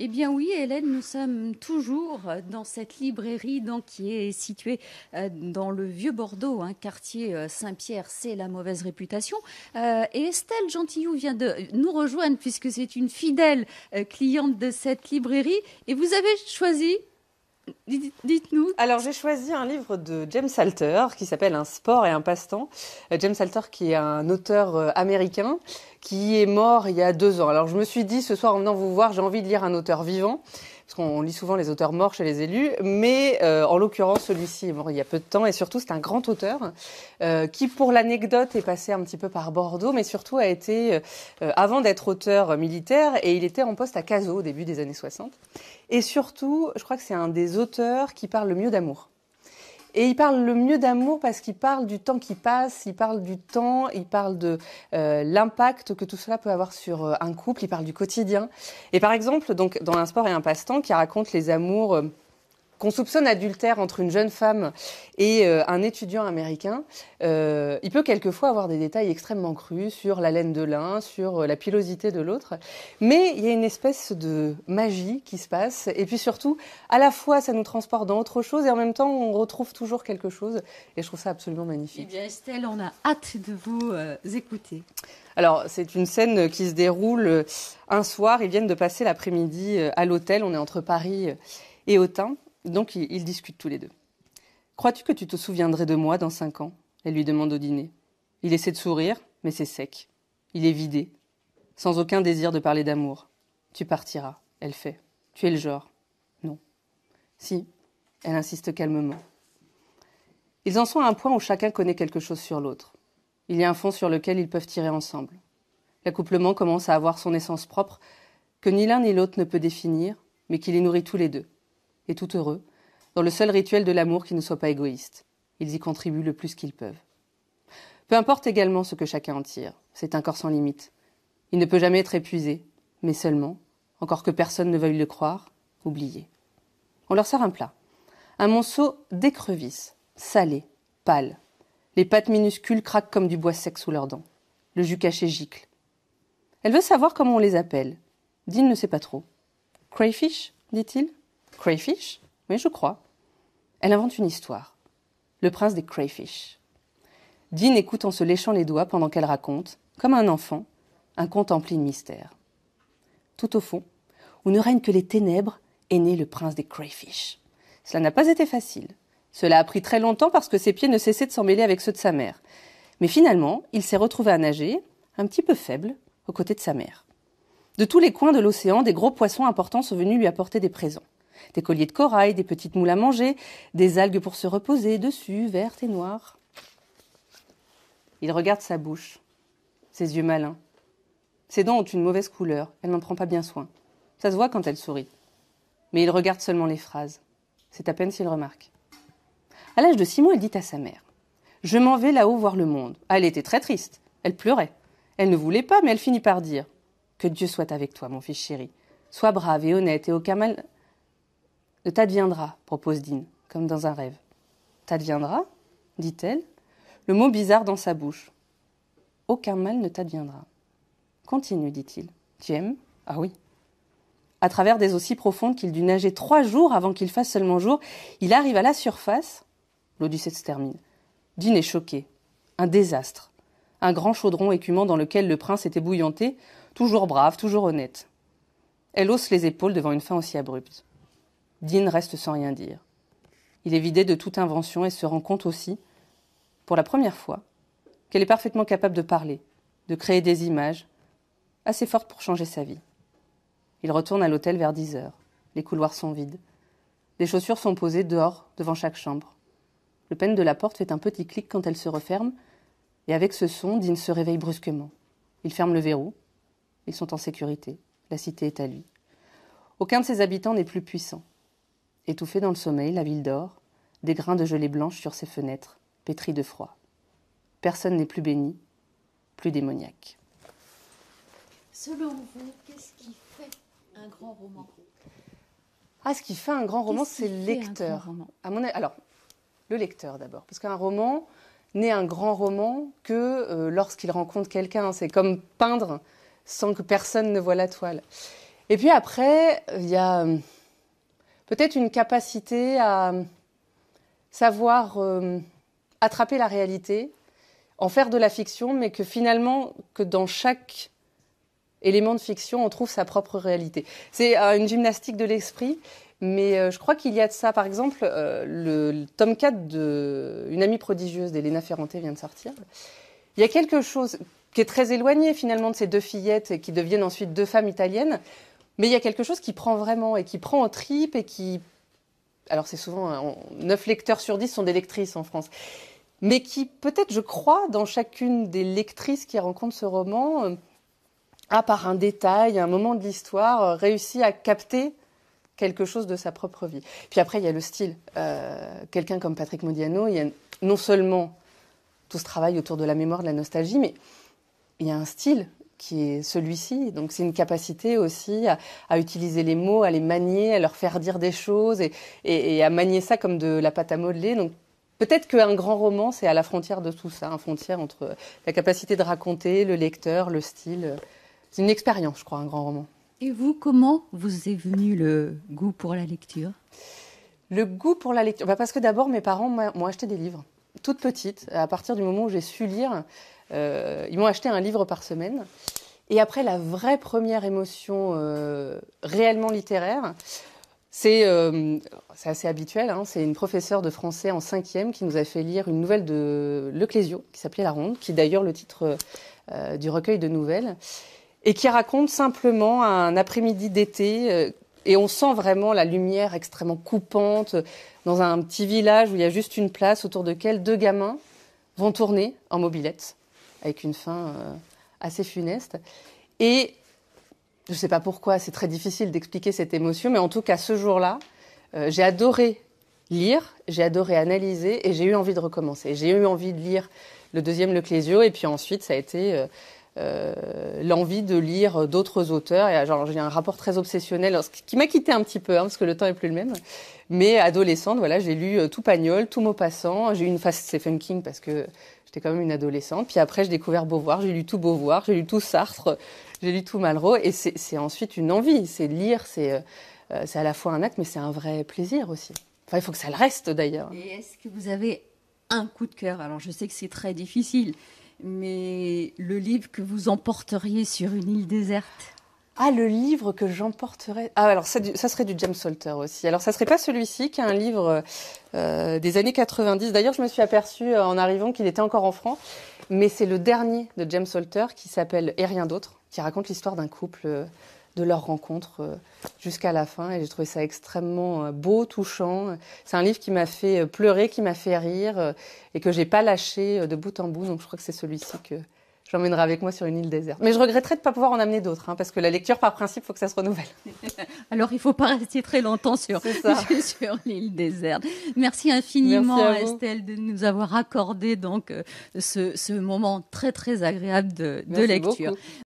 Eh bien oui, Hélène, nous sommes toujours dans cette librairie qui est située euh, dans le vieux Bordeaux, hein, quartier euh, Saint-Pierre, c'est la mauvaise réputation. Euh, et Estelle Gentillou vient de nous rejoindre puisque c'est une fidèle cliente de cette librairie. Et vous avez choisi Dites-nous. Alors j'ai choisi un livre de James Salter qui s'appelle Un sport et un passe-temps. Euh, James Salter qui est un auteur euh, américain qui est mort il y a deux ans. Alors je me suis dit ce soir en venant vous voir j'ai envie de lire un auteur vivant parce qu'on lit souvent les auteurs morts chez les élus, mais euh, en l'occurrence celui-ci il y a peu de temps, et surtout c'est un grand auteur euh, qui, pour l'anecdote, est passé un petit peu par Bordeaux, mais surtout a été, euh, avant d'être auteur militaire, et il était en poste à Cazaux au début des années 60. Et surtout, je crois que c'est un des auteurs qui parle le mieux d'amour. Et il parle le mieux d'amour parce qu'il parle du temps qui passe, il parle du temps, il parle de euh, l'impact que tout cela peut avoir sur euh, un couple, il parle du quotidien. Et par exemple, donc dans Un sport et un passe-temps, qui raconte les amours. Euh, qu'on soupçonne adultère entre une jeune femme et euh, un étudiant américain, euh, il peut quelquefois avoir des détails extrêmement crus sur la laine de l'un, sur euh, la pilosité de l'autre. Mais il y a une espèce de magie qui se passe. Et puis surtout, à la fois, ça nous transporte dans autre chose et en même temps, on retrouve toujours quelque chose. Et je trouve ça absolument magnifique. Eh bien, Estelle, on a hâte de vous écouter. Alors, c'est une scène qui se déroule un soir. Ils viennent de passer l'après-midi à l'hôtel. On est entre Paris et Autun. Donc ils, discutent tous les deux. Crois-tu que tu te souviendrais de moi dans cinq ans Elle lui demande au dîner. Il essaie de sourire, mais c'est sec. Il est vidé, sans aucun désir de parler d'amour. Tu partiras, elle fait. Tu es le genre. Non. Si, elle insiste calmement. Ils en sont à un point où chacun connaît quelque chose sur l'autre. Il y a un fond sur lequel ils peuvent tirer ensemble. L'accouplement commence à avoir son essence propre, que ni l'un ni l'autre ne peut définir, mais qui les nourrit tous les deux et tout heureux, dans le seul rituel de l'amour qui ne soit pas égoïste. Ils y contribuent le plus qu'ils peuvent. Peu importe également ce que chacun en tire, c'est un corps sans limite. Il ne peut jamais être épuisé, mais seulement, encore que personne ne veuille le croire, oublié. On leur sert un plat, un monceau d'écrevisses, salé, pâle. Les pattes minuscules craquent comme du bois sec sous leurs dents. Le jus caché gicle. Elle veut savoir comment on les appelle. Dean ne sait pas trop. Crayfish, dit-il. Crayfish Mais je crois. Elle invente une histoire. Le prince des Crayfish. Dean écoute en se léchant les doigts pendant qu'elle raconte, comme un enfant, un conte empli de mystères. Tout au fond, où ne règnent que les ténèbres, est né le prince des Crayfish. Cela n'a pas été facile. Cela a pris très longtemps parce que ses pieds ne cessaient de s'emmêler avec ceux de sa mère. Mais finalement, il s'est retrouvé à nager, un petit peu faible, aux côtés de sa mère. De tous les coins de l'océan, des gros poissons importants sont venus lui apporter des présents. Des colliers de corail, des petites moules à manger, des algues pour se reposer dessus, vertes et noires. Il regarde sa bouche, ses yeux malins. Ses dents ont une mauvaise couleur, elle n'en prend pas bien soin. Ça se voit quand elle sourit. Mais il regarde seulement les phrases. C'est à peine s'il remarque. À l'âge de six mois, elle dit à sa mère Je m'en vais là-haut voir le monde. Elle était très triste. Elle pleurait. Elle ne voulait pas, mais elle finit par dire Que Dieu soit avec toi, mon fils chéri. Sois brave et honnête et aucun mal ne t'adviendra, propose Dean, comme dans un rêve. T'adviendra dit-elle, le mot bizarre dans sa bouche. Aucun mal ne t'adviendra. Continue, dit-il. Tu aimes Ah oui. À travers des eaux si profondes qu'il dut nager trois jours avant qu'il fasse seulement jour, il arrive à la surface. L'Odyssée se termine. Dean est choqué. Un désastre. Un grand chaudron écumant dans lequel le prince était bouillanté, toujours brave, toujours honnête. Elle hausse les épaules devant une fin aussi abrupte. Dean reste sans rien dire. Il est vidé de toute invention et se rend compte aussi, pour la première fois, qu'elle est parfaitement capable de parler, de créer des images, assez fortes pour changer sa vie. Il retourne à l'hôtel vers 10 heures. Les couloirs sont vides. Les chaussures sont posées dehors, devant chaque chambre. Le pen de la porte fait un petit clic quand elle se referme, et avec ce son, Dean se réveille brusquement. Il ferme le verrou. Ils sont en sécurité. La cité est à lui. Aucun de ses habitants n'est plus puissant étouffée dans le sommeil, la ville d'or, des grains de gelée blanche sur ses fenêtres, pétrie de froid. Personne n'est plus béni, plus démoniaque. Selon vous, qu'est-ce qui fait un grand roman ah, ce qui fait un grand roman, c'est le lecteur. À mon alors, le lecteur d'abord, parce qu'un roman n'est un grand roman que euh, lorsqu'il rencontre quelqu'un. C'est comme peindre sans que personne ne voit la toile. Et puis après, il y a euh, peut-être une capacité à savoir euh, attraper la réalité, en faire de la fiction, mais que finalement, que dans chaque élément de fiction, on trouve sa propre réalité. C'est euh, une gymnastique de l'esprit, mais euh, je crois qu'il y a de ça. Par exemple, le, le tome 4 de Une amie prodigieuse d'Elena Ferrante vient de sortir. Il y a quelque chose qui est très éloigné finalement de ces deux fillettes qui deviennent ensuite deux femmes italiennes, mais il y a quelque chose qui prend vraiment et qui prend en tripe et qui. Alors, c'est souvent. neuf lecteurs sur 10 sont des lectrices en France. Mais qui, peut-être, je crois, dans chacune des lectrices qui rencontrent ce roman, euh, a par un détail, un moment de l'histoire, euh, réussi à capter quelque chose de sa propre vie. Puis après, il y a le style. Euh, quelqu'un comme Patrick Modiano, il y a non seulement tout ce travail autour de la mémoire, de la nostalgie, mais il y a un style qui est celui-ci. Donc c'est une capacité aussi à, utiliser les mots, à les manier, à leur faire dire des choses et, à manier ça comme de la pâte à modeler. Donc peut-être qu'un grand roman, c'est à la frontière de tout ça, une frontière entre la capacité de raconter, le lecteur, le style. C'est une expérience, je crois, un grand roman. Et vous, comment vous est venu le goût pour la lecture Le goût pour la lecture, bah, parce que d'abord mes parents m'ont acheté des livres toute petite, à partir du moment où j'ai su lire, euh, ils m'ont acheté un livre par semaine. Et après, la vraie première émotion euh, réellement littéraire, c'est euh, assez habituel, hein, c'est une professeure de français en cinquième qui nous a fait lire une nouvelle de Le Clésio, qui s'appelait La Ronde, qui est d'ailleurs le titre du recueil de nouvelles, et qui raconte simplement un après-midi d'été et on sent vraiment la lumière extrêmement coupante, dans un petit village où il y a juste une place autour de laquelle deux gamins vont tourner en mobilette, avec une fin euh, assez funeste. Et je ne sais pas pourquoi, c'est très difficile d'expliquer cette émotion, mais en tout cas, ce jour-là, euh, j'ai adoré lire, j'ai adoré analyser et j'ai eu envie de recommencer. J'ai eu envie de lire le deuxième Le Clésio et puis ensuite, ça a été euh, euh, l'envie de lire d'autres auteurs. Et j'ai un rapport très obsessionnel, qui m'a quitté un petit peu, hein, parce que le temps est plus le même. Mais adolescente, voilà, j'ai lu euh, tout Pagnol, tout Maupassant. J'ai eu une phase Stephen King parce que j'étais quand même une adolescente. Puis après, j'ai découvert Beauvoir, j'ai lu tout Beauvoir, j'ai lu tout Sartre, j'ai lu tout Malraux. Et c'est ensuite une envie, c'est lire, euh, c'est à la fois un acte, mais c'est un vrai plaisir aussi. Enfin, il faut que ça le reste d'ailleurs. Et est-ce que vous avez un coup de cœur Alors, je sais que c'est très difficile, mais le livre que vous emporteriez sur une île déserte ah, le livre que j'emporterais. Ah, alors ça, serait du James Salter aussi. Alors ça serait pas celui-ci qui est un livre euh, des années 90. D'ailleurs, je me suis aperçue euh, en arrivant qu'il était encore en France. Mais c'est le dernier de James Salter qui s'appelle Et rien d'autre, qui raconte l'histoire d'un couple euh, de leur rencontre euh, jusqu'à la fin. Et j'ai trouvé ça extrêmement euh, beau, touchant. C'est un livre qui m'a fait euh, pleurer, qui m'a fait rire et que j'ai pas lâché de bout en bout. Donc je crois que c'est celui-ci que j'emmènerai avec moi sur une île déserte. Mais je regretterais de ne pas pouvoir en amener d'autres, hein, parce que la lecture, par principe, faut que ça se renouvelle. Alors, il ne faut pas rester très longtemps sur, sur l'île déserte. Merci infiniment, Estelle, de nous avoir accordé donc ce, moment très, très agréable de, lecture. Beaucoup.